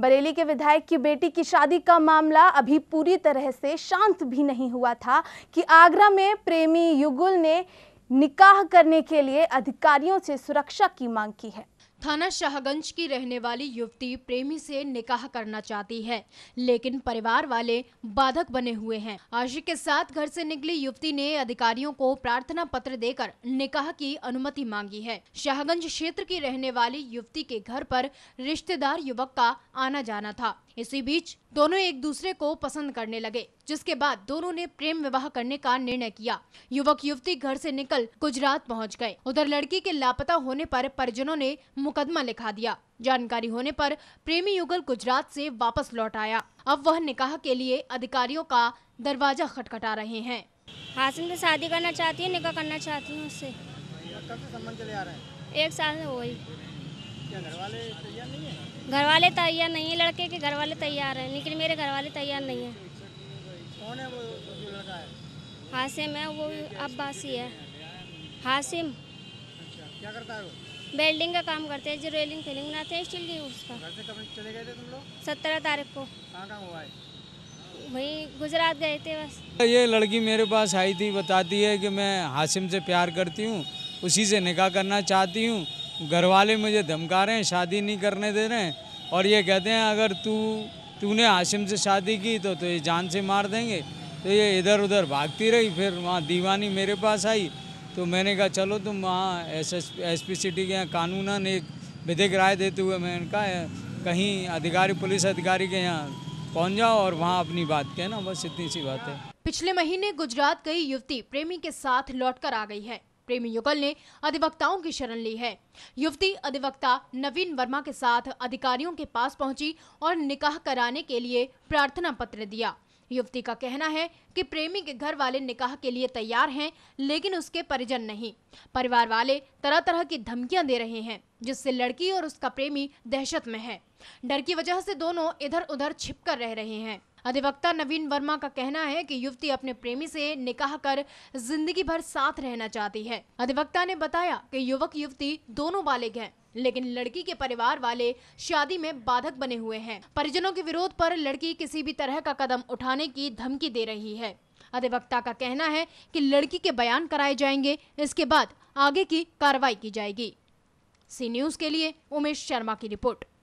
बरेली के विधायक की बेटी की शादी का मामला अभी पूरी तरह से शांत भी नहीं हुआ था कि आगरा में प्रेमी युगुल ने निकाह करने के लिए अधिकारियों से सुरक्षा की मांग की है थाना शाहगंज की रहने वाली युवती प्रेमी से निकाह करना चाहती है लेकिन परिवार वाले बाधक बने हुए हैं आशिक के साथ घर से निकली युवती ने अधिकारियों को प्रार्थना पत्र देकर निकाह की अनुमति मांगी है शाहगंज क्षेत्र की रहने वाली युवती के घर पर रिश्तेदार युवक का आना जाना था इसी बीच दोनों एक दूसरे को पसंद करने लगे जिसके बाद दोनों ने प्रेम विवाह करने का निर्णय किया युवक युवती घर से निकल गुजरात पहुंच गए उधर लड़की के लापता होने पर परिजनों ने मुकदमा लिखा दिया जानकारी होने पर प्रेमी युगल गुजरात से वापस लौट आया अब वह निकाह के लिए अधिकारियों का दरवाजा खटखटा रहे हैं हासिम ऐसी शादी करना चाहती है निकाह करना चाहती हूँ उससे एक साल में वही घर वाले तैयार नहीं है लड़के के घर वाले तैयार हैं लेकिन मेरे घर वाले तैयार नहीं है कौन है वो जो लड़का है हासिम है वो अब्बासी है हासिम अच्छा, क्या करता है बेल्डिंग का काम करते हैं जो रेलिंग फेलिंग बनाते हैं स्टील की उसका चले गए थे तुम लोग सत्रह तारीख को कहाँ वहीं गुजरात गए थे बस ये लड़की मेरे पास आई थी बताती है कि मैं हाशिम से प्यार करती हूँ उसी से निकाह करना चाहती हूँ घर वाले मुझे धमका रहे हैं शादी नहीं करने दे रहे हैं और ये कहते हैं अगर तू तूने आशिम से शादी की तो तो ये जान से मार देंगे तो ये इधर उधर भागती रही फिर वहाँ दीवानी मेरे पास आई तो मैंने कहा चलो तुम वहाँ S S S P city के यहाँ कानून एक विधिक राय देते हुए मैंने कहा कहीं अधिकारी पुलिस अधिकारी के यहाँ पहुँच जाओ और वहाँ अपनी बात कहना बस इतनी सी बात है पिछले महीने गुजरात गई युवती प्रेमी के साथ लौटकर आ गई है प्रेमी युगल ने अधिवक्ताओं की शरण ली है युवती अधिवक्ता नवीन वर्मा के साथ अधिकारियों के पास पहुंची और निकाह कराने के लिए प्रार्थना पत्र दिया युवती का कहना है कि प्रेमी के घर वाले निकाह के लिए तैयार हैं लेकिन उसके परिजन नहीं परिवार वाले तरह तरह की धमकियां दे रहे हैं जिससे लड़की और उसका प्रेमी दहशत में है डर की वजह से दोनों इधर उधर छिपकर रह रहे हैं अधिवक्ता नवीन वर्मा का कहना है कि युवती अपने प्रेमी से निकाह कर जिंदगी भर साथ रहना चाहती है अधिवक्ता ने बताया कि युवक युवती दोनों बालिग हैं लेकिन लड़की के परिवार वाले शादी में बाधक बने हुए हैं परिजनों के विरोध पर लड़की किसी भी तरह का कदम उठाने की धमकी दे रही है अधिवक्ता का कहना है की लड़की के बयान कराए जाएंगे इसके बाद आगे की कार्रवाई की जाएगी सी न्यूज के लिए उमेश शर्मा की रिपोर्ट